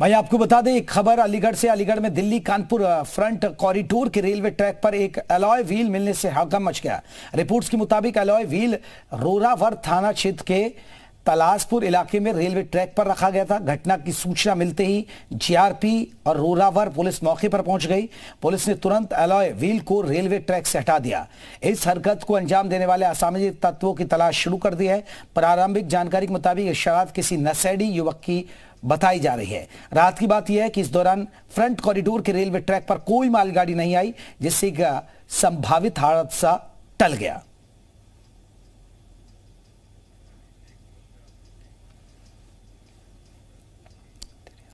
भाई आपको बता दें एक खबर अलीगढ़ से अलीगढ़ में दिल्ली कानपुर फ्रंट कॉरिडोर के रेलवे ट्रैक पर एक अलॉय व्हील मिलने से हड़कम मच गया रिपोर्ट्स के मुताबिक अलॉय व्हील रोरावर थाना क्षेत्र के तलाशपुर इलाके में रेलवे ट्रैक पर रखा गया था घटना की सूचना मिलते ही जीआरपी और रोरावर पुलिस मौके पर पहुंच गई पुलिस ने तुरंत अलॉय व्हील को रेलवे ट्रैक से हटा दिया इस हरकत को अंजाम देने वाले असामाजिक तत्वों की तलाश शुरू कर दी है प्रारंभिक जानकारी के मुताबिक शराब किसी नशेड़ी युवक की बताई जा रही है राहत की बात यह है कि इस दौरान फ्रंट कॉरिडोर के रेलवे ट्रैक पर कोई मालगाड़ी नहीं आई जिससे संभावित हादसा टल गया